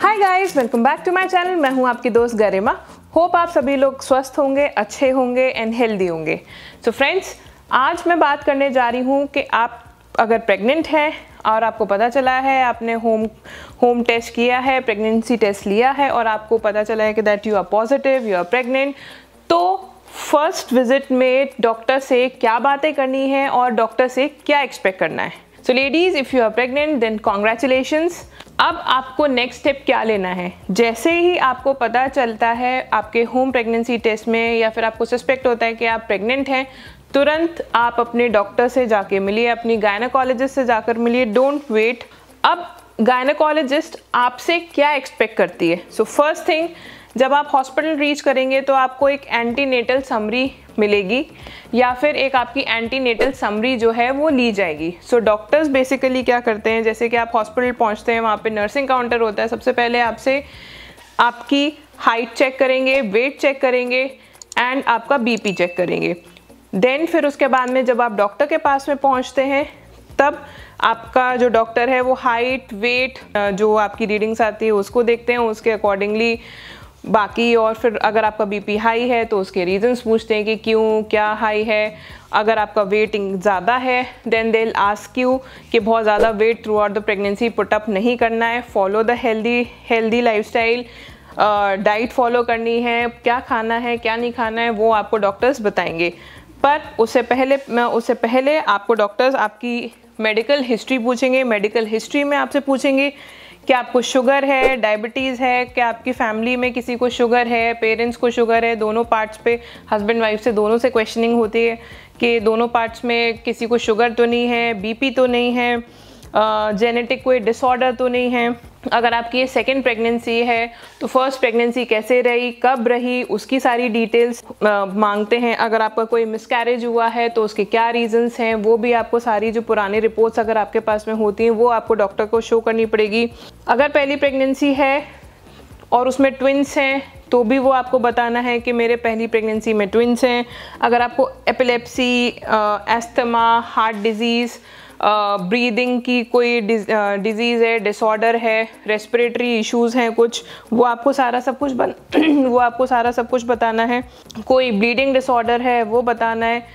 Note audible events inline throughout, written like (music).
hi guys welcome back to my channel मैं हूं आपकी दोस्त गरिमा होप आप सभी लोग स्वस्थ होंगे अच्छे होंगे एंड हेल्दी होंगे सो so फ्रेंड्स आज मैं बात करने जा रही हूं कि आप अगर प्रेग्नेंट हैं और आपको पता चला है आपने होम होम टेस्ट किया है प्रेगनेंसी टेस्ट लिया है और आपको पता चला है कि that you are positive you are pregnant तो फर्स्ट विजिट में डॉक्टर से क्या बातें करनी है और डॉक्टर से क्या एक्सपेक्ट करना है so ladies if you are pregnant then congratulation अब आपको नेक्स्ट स्टेप क्या लेना है जैसे ही आपको पता चलता है आपके होम प्रेगनेंसी टेस्ट में या फिर आपको सस्पेक्ट होता है कि आप प्रेग्नेंट हैं तुरंत आप अपने डॉक्टर से जाके मिलिए अपनी गायनाकोलॉजिस्ट से जाकर मिलिए डोंट वेट अब गायनाकोलॉजिस्ट आपसे क्या एक्सपेक्ट करती है सो फर्स्ट थिंग जब आप हॉस्पिटल रीच करेंगे तो आपको एक एंटीनेटल समरी मिलेगी या फिर एक आपकी एंटीनेटल समरी जो है वो ली जाएगी सो डॉक्टर्स बेसिकली क्या करते हैं जैसे कि आप हॉस्पिटल पहुंचते हैं वहाँ पे नर्सिंग काउंटर होता है सबसे पहले आपसे आपकी हाइट चेक करेंगे वेट चेक करेंगे एंड आपका बीपी चेक करेंगे देन फिर उसके बाद में जब आप डॉक्टर के पास में पहुँचते हैं तब आपका जो डॉक्टर है वो हाइट वेट जो आपकी रीडिंग्स आती है उसको देखते हैं उसके अकॉर्डिंगली बाकी और फिर अगर आपका बीपी हाई है तो उसके रीजंस पूछते हैं कि क्यों क्या हाई है अगर आपका वेटिंग ज़्यादा है देन दे आस्क यू कि बहुत ज़्यादा weight throughout the pregnancy put up नहीं करना है follow the healthy healthy style diet follow करनी है क्या खाना है क्या नहीं खाना है वो आपको डॉक्टर्स बताएंगे पर उससे पहले उससे पहले आपको डॉक्टर्स आपकी मेडिकल हिस्ट्री पूछेंगे मेडिकल हिस्ट्री में आपसे पूछेंगे क्या आपको शुगर है डायबिटीज़ है क्या आपकी फैमिली में किसी को शुगर है पेरेंट्स को शुगर है दोनों पार्ट्स पे हस्बैंड वाइफ से दोनों से क्वेश्चनिंग होती है कि दोनों पार्ट्स में किसी को शुगर तो नहीं है बीपी तो नहीं है जेनेटिक कोई डिसऑर्डर तो नहीं है अगर आपकी ये सेकेंड प्रेगनेंसी है तो फर्स्ट प्रेगनेंसी कैसे रही कब रही उसकी सारी डिटेल्स मांगते हैं अगर आपका कोई मिसकैरेज हुआ है तो उसके क्या रीजंस हैं वो भी आपको सारी जो पुराने रिपोर्ट्स अगर आपके पास में होती हैं वो आपको डॉक्टर को शो करनी पड़ेगी अगर पहली प्रेगनेंसी है और उसमें ट्विंस हैं तो भी वो आपको बताना है कि मेरे पहली प्रेगनेंसी में ट्विंस हैं अगर आपको epilepsy asthma heart disease breathing की कोई डिजीज़ है डिसऑर्डर है रेस्पिरेटरी इश्यूज़ हैं कुछ वो आपको सारा सब कुछ बन (clears throat) वो आपको सारा सब कुछ बताना है कोई ब्लीडिंग डिसऑर्डर है वो बताना है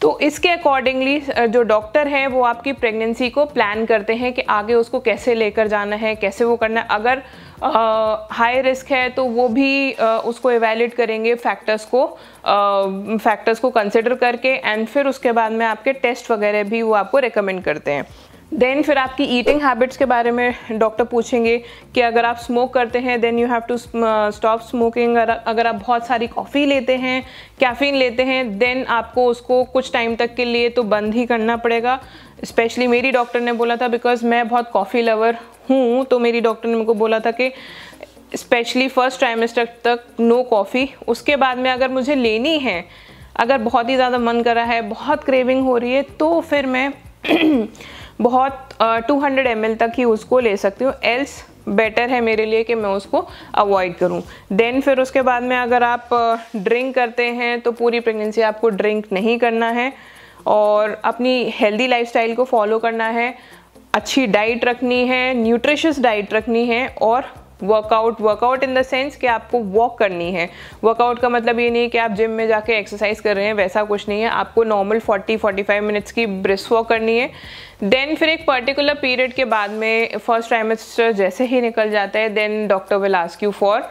तो इसके अकॉर्डिंगली जो डॉक्टर हैं वो आपकी प्रेगनेंसी को प्लान करते हैं कि आगे उसको कैसे लेकर जाना है कैसे वो करना है अगर हाई रिस्क है तो वो भी आ, उसको एवेलेट करेंगे फैक्टर्स को फैक्टर्स को कंसिडर करके एंड फिर उसके बाद में आपके टेस्ट वगैरह भी वो आपको रिकमेंड करते हैं देन फिर आपकी ईटिंग हैबिट्स के बारे में डॉक्टर पूछेंगे कि अगर आप स्मोक करते हैं then you have to stop smoking अगर आप बहुत सारी कॉफ़ी लेते हैं कैफ़ीन लेते हैं देन आपको उसको कुछ टाइम तक के लिए तो बंद ही करना पड़ेगा स्पेशली मेरी डॉक्टर ने बोला था बिकॉज मैं बहुत कॉफ़ी लवर हूँ तो मेरी डॉक्टर ने मेरे को बोला था कि स्पेशली फर्स्ट ट्राइमेस्टर तक नो कॉफ़ी उसके बाद में अगर मुझे लेनी है अगर बहुत ही ज़्यादा मन करा है बहुत क्रेविंग हो रही है तो फिर मैं (clears throat) बहुत टू हंड्रेड एम तक ही उसको ले सकती हूँ एल्स बेटर है मेरे लिए कि मैं उसको अवॉइड करूं देन फिर उसके बाद में अगर आप ड्रिंक करते हैं तो पूरी प्रेगनेंसी आपको ड्रिंक नहीं करना है और अपनी हेल्दी लाइफस्टाइल को फॉलो करना है अच्छी डाइट रखनी है न्यूट्रिशियस डाइट रखनी है और workout workout in the sense कि आपको वॉक करनी है वर्कआउट का मतलब ये नहीं है कि आप जिम में जाके एक्सरसाइज कर रहे हैं वैसा कुछ नहीं है आपको नॉर्मल 40 45 मिनट्स की ब्रिस्क वॉक करनी है देन फिर एक पर्टिकुलर पीरियड के बाद में फर्स्ट ट्राइमेस्टर जैसे ही निकल जाता है then doctor will ask you for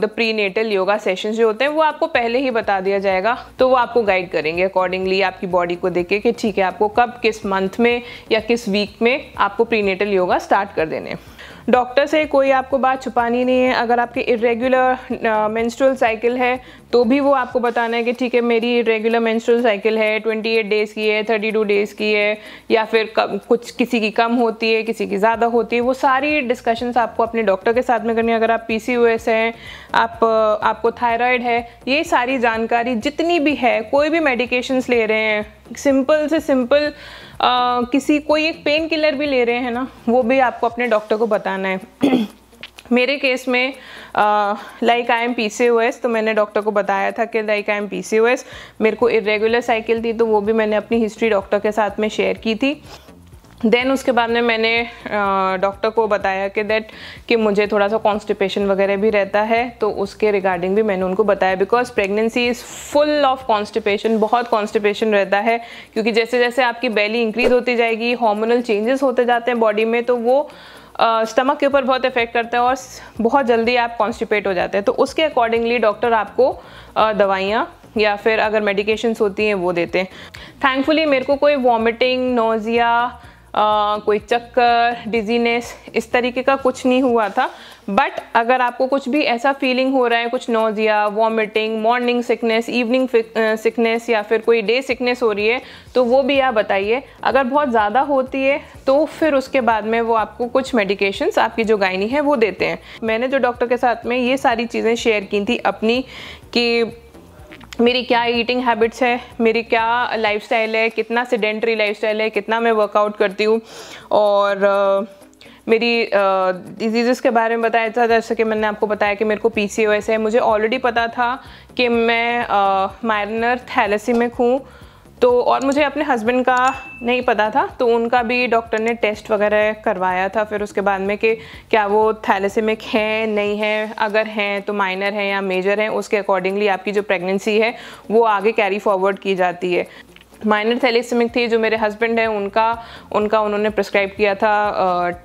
the prenatal yoga session जो होते हैं वो आपको पहले ही बता दिया जाएगा तो वो आपको गाइड करेंगे अकॉर्डिंगली आपकी बॉडी को के कि ठीक है आपको कब किस मंथ में या किस वीक में आपको प्री नेटल योगा स्टार्ट कर देने हैं डॉक्टर से कोई आपको बात छुपानी नहीं है अगर आपकी इरेगुलर मेंस्ट्रुअल साइकिल है तो भी वो आपको बताना है कि ठीक है मेरी रेगुलर मेंस्ट्रुअल साइकिल है 28 डेज़ की है 32 डेज़ की है या फिर कम, कुछ किसी की कम होती है किसी की ज़्यादा होती है वो सारी डिस्कशंस आपको अपने डॉक्टर के साथ में करनी है अगर आप पी हैं आप आपको थायराइड है ये सारी जानकारी जितनी भी है कोई भी मेडिकेशंस ले रहे हैं सिंपल से सिंपल आ, किसी कोई एक पेन किलर भी ले रहे हैं ना वो भी आपको अपने डॉक्टर को बताना है (clears throat) मेरे केस में like I am P C O S तो मैंने डॉक्टर को बताया था कि like I am P C O S मेरे को इरेगुलर साइकिल थी तो वो भी मैंने अपनी हिस्ट्री डॉक्टर के साथ में शेयर की थी देन उसके बाद में मैंने डॉक्टर को बताया कि दैट कि मुझे थोड़ा सा कॉन्स्टिपेशन वगैरह भी रहता है तो उसके रिगार्डिंग भी मैंने उनको बताया because pregnancy is full of constipation बहुत कॉन्स्टिपेशन रहता है क्योंकि जैसे जैसे आपकी बैली इंक्रीज होती जाएगी हॉर्मोनल चेंजेस होते जाते हैं बॉडी में तो वो स्टमक uh, के ऊपर बहुत इफेक्ट करता है और बहुत जल्दी आप कॉन्स्टिपेट हो जाते हैं तो उसके अकॉर्डिंगली डॉक्टर आपको uh, दवाइयाँ या फिर अगर मेडिकेशंस होती हैं वो देते हैं थैंकफुली मेरे को कोई वॉमिटिंग नोज़िया आ, कोई चक्कर डिजीनेस इस तरीके का कुछ नहीं हुआ था बट अगर आपको कुछ भी ऐसा फीलिंग हो रहा है कुछ nausea vomiting morning sickness evening sickness या फिर कोई डे सिकनेस हो रही है तो वो भी आप बताइए अगर बहुत ज़्यादा होती है तो फिर उसके बाद में वो आपको कुछ मेडिकेशंस आपकी जो गायनी है वो देते हैं मैंने जो डॉक्टर के साथ में ये सारी चीज़ें शेयर की थी अपनी कि मेरी क्या ईटिंग हैबिट्स है मेरी क्या लाइफस्टाइल है कितना सिडेंट्री लाइफस्टाइल है कितना मैं वर्कआउट करती हूँ और uh, मेरी डिजीज़ uh, के बारे में बताया था जैसे कि मैंने आपको बताया कि मेरे को पी है मुझे ऑलरेडी पता था कि मैं माइनर थैलेसीमिक हूँ तो और मुझे अपने हस्बैंड का नहीं पता था तो उनका भी डॉक्टर ने टेस्ट वगैरह करवाया था फिर उसके बाद में कि क्या वो थैलेसेमिक है नहीं है अगर हैं तो माइनर हैं या मेजर हैं उसके अकॉर्डिंगली आपकी जो प्रेगनेंसी है वो आगे कैरी फॉरवर्ड की जाती है माइनर थैलेसेमिक थी जो मेरे हस्बैंड हैं उनका उनका उन्होंने प्रिस्क्राइब किया था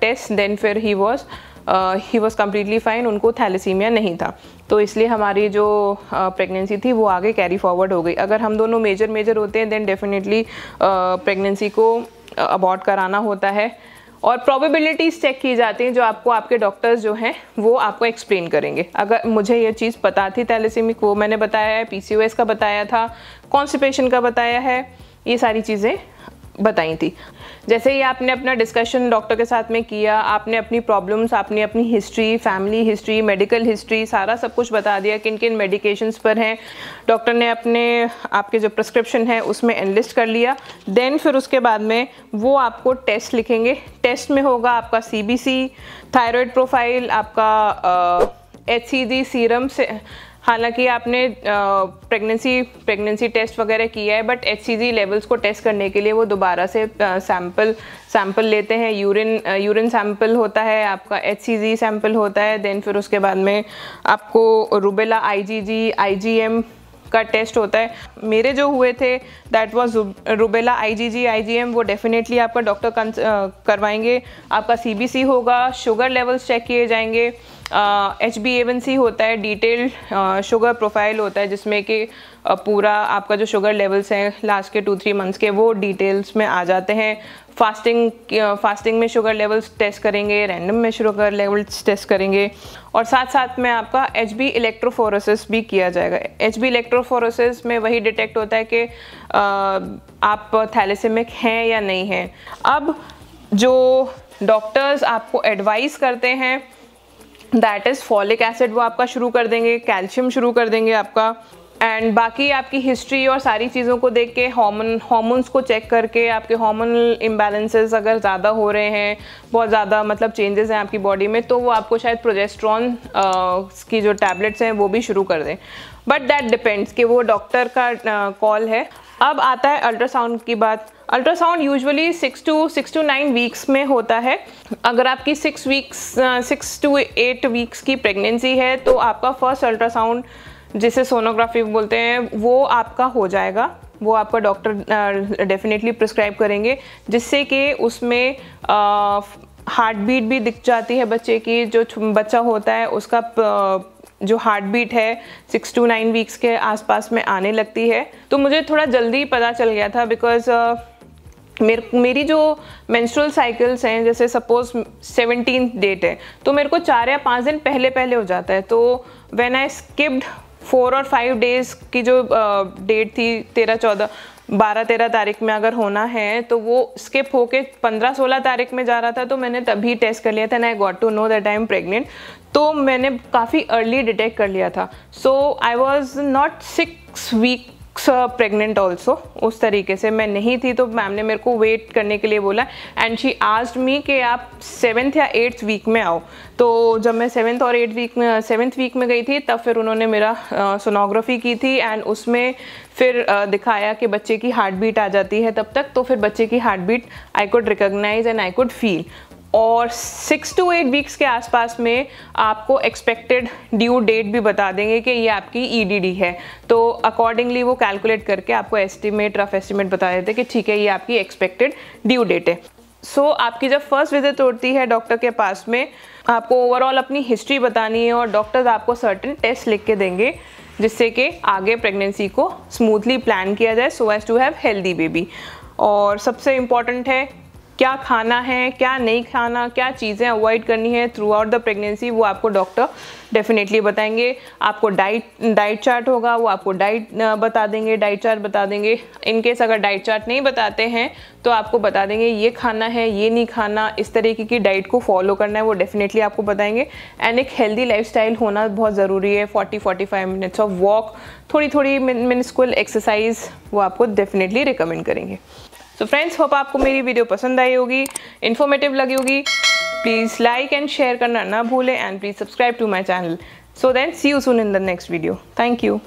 टेस्ट देन फिर he was he was completely fine उनको थैलेसीमिया नहीं था तो इसलिए हमारी जो प्रेगनेंसी थी वो आगे कैरी फॉरवर्ड हो गई अगर हम दोनों मेजर मेजर होते हैं देन डेफिनेटली प्रेगनेंसी को अबॉर्ट कराना होता है और प्रोबेबिलिटीज़ चेक की जाती हैं जो आपको आपके डॉक्टर्स जो हैं वो आपको एक्सप्लेन करेंगे अगर मुझे ये चीज़ पता थी थैलेसीमिक वो मैंने बताया है पी का बताया था कॉन्स्टिपेशन का बताया है ये सारी चीज़ें बताई थी जैसे ही आपने अपना डिस्कशन डॉक्टर के साथ में किया आपने अपनी प्रॉब्लम्स आपने अपनी history family history medical history सारा सब कुछ बता दिया किन किन मेडिकेशंस पर हैं डॉक्टर ने अपने आपके जो प्रिस्क्रिप्शन है उसमें एनलिस्ट कर लिया देन फिर उसके बाद में वो आपको टेस्ट लिखेंगे टेस्ट में होगा आपका C B C thyroid profile आपका एच सी जी सीरम से हालांकि आपने प्रेगनेंसी प्रेगनेंसी टेस्ट वगैरह किया है बट एच लेवल्स को टेस्ट करने के लिए वो दोबारा से सैम्पल सैम्पल लेते हैं यूरिन यूरिन सैम्पल होता है आपका एच सैम्पल होता है देन फिर उसके बाद में आपको rubella I G G I G M का टेस्ट होता है मेरे जो हुए थे that was rubella IGG IGM वो डेफिनेटली आपका डॉक्टर करवाएंगे आपका सीबीसी होगा शुगर लेवल्स चेक किए जाएंगे एच बी एवन सी होता है डिटेल शुगर प्रोफाइल होता है जिसमें कि पूरा आपका जो शुगर लेवल्स हैं लास्ट के टू थ्री मंथ्स के वो डिटेल्स में आ जाते हैं फास्टिंग फास्टिंग uh, में शुगर लेवल्स टेस्ट करेंगे रैंडम में शुगर लेवल्स टेस्ट करेंगे और साथ साथ में आपका एच बी इलेक्ट्रोफोरोसिस भी किया जाएगा एच बी इलेक्ट्रोफोरोसिस में वही डिटेक्ट होता है कि uh, आप थैलेसेमिक हैं या नहीं हैं अब जो डॉक्टर्स आपको एडवाइस करते हैं दैट इज़ फॉलिक एसिड वो आपका शुरू कर देंगे कैल्शियम शुरू कर देंगे आपका एंड बाकी आपकी हिस्ट्री और सारी चीज़ों को देख के हॉमन हॉमोन्स को चेक करके आपके हॉर्मोनल इम्बेलेंसेज अगर ज़्यादा हो रहे हैं बहुत ज़्यादा मतलब चेंजेस हैं आपकी बॉडी में तो वो आपको शायद प्रोजेस्ट्रॉन की जो टैबलेट्स हैं वो भी शुरू कर दें बट दैट डिपेंड्स कि वो डॉक्टर का कॉल है अब आता है अल्ट्रासाउंड की बात ultrasound usually six to six to nine weeks में होता है अगर आपकी six weeks six to eight weeks की प्रेगनेंसी है तो आपका फर्स्ट अल्ट्रासाउंड जिसे सोनोग्राफी बोलते हैं वो आपका हो जाएगा वो आपका डॉक्टर डेफिनेटली प्रिस्क्राइब करेंगे जिससे कि उसमें हार्ट uh, बीट भी दिख जाती है बच्चे की जो बच्चा होता है उसका uh, जो हार्ट बीट है सिक्स टू नाइन वीक्स के आसपास में आने लगती है तो मुझे थोड़ा जल्दी पता चल गया था बिकॉज़ uh, मेर मेरी जो मेंस्ट्रुअल साइकिल्स हैं जैसे सपोज सेवनटीन डेट है तो मेरे को चार या पाँच दिन पहले पहले हो जाता है तो व्हेन आई स्किप्ड फोर और फाइव डेज़ की जो डेट थी तेरह चौदह बारह तेरह तारीख में अगर होना है तो वो स्किप होके पंद्रह सोलह तारीख में जा रहा था तो मैंने तभी टेस्ट कर लिया था and I got to know that I am pregnant तो मैंने काफ़ी अर्ली डिटेक्ट कर लिया था so I was not six week pregnant also उस तरीके से मैं नहीं थी तो मैम ने मेरे को वेट करने के लिए बोला एंड शी आस्ट मी कि आप सेवन्थ या एट्थ वीक में आओ तो जब मैं सेवन्थ और एट्थ वीक में सेवन्थ वीक में गई थी तब फिर उन्होंने मेरा सोनोग्राफी की थी एंड उसमें फिर दिखाया कि बच्चे की हार्ट बीट आ जाती है तब तक तो फिर बच्चे की heart beat I could recognise and I could feel और सिक्स टू एट वीक्स के आसपास में आपको एक्सपेक्टेड ड्यू डेट भी बता देंगे कि ये आपकी ईडीडी e है तो अकॉर्डिंगली वो कैलकुलेट करके आपको एस्टिमेट रफ एस्टिमेट बता देते हैं कि ठीक है ये आपकी एक्सपेक्टेड ड्यू डेट है सो so, आपकी जब फर्स्ट विजिट होती है डॉक्टर के पास में आपको ओवरऑल अपनी हिस्ट्री बतानी है और डॉक्टर्स आपको सर्टन टेस्ट लिख के देंगे जिससे कि आगे प्रेगनेंसी को स्मूथली प्लान किया जाए so as to have healthy baby और सबसे इम्पॉर्टेंट है क्या खाना है क्या नहीं खाना क्या चीज़ें अवॉइड करनी है थ्रू आउट द प्रेगनेंसी वो आपको डॉक्टर डेफिनेटली बताएंगे आपको डाइट डाइट चार्ट होगा वो आपको डाइट बता देंगे डाइट चार्ट बता देंगे इनकेस अगर डाइट चार्ट नहीं बताते हैं तो आपको बता देंगे ये खाना है ये नहीं खाना इस तरीके की डाइट को फॉलो करना है वो डेफिनेटली आपको बताएंगे एंड एक हेल्दी लाइफ होना बहुत ज़रूरी है forty forty five minutes of walk थोड़ी थोड़ी मिनस्कुल एक्सरसाइज वो आपको डेफिनेटली रिकमेंड करेंगे सो फ्रेंड्स होप आपको मेरी वीडियो पसंद आई होगी इन्फॉर्मेटिव लगी होगी प्लीज़ लाइक एंड शेयर करना ना भूलें and please subscribe to my channel so then see you soon in the next video thank you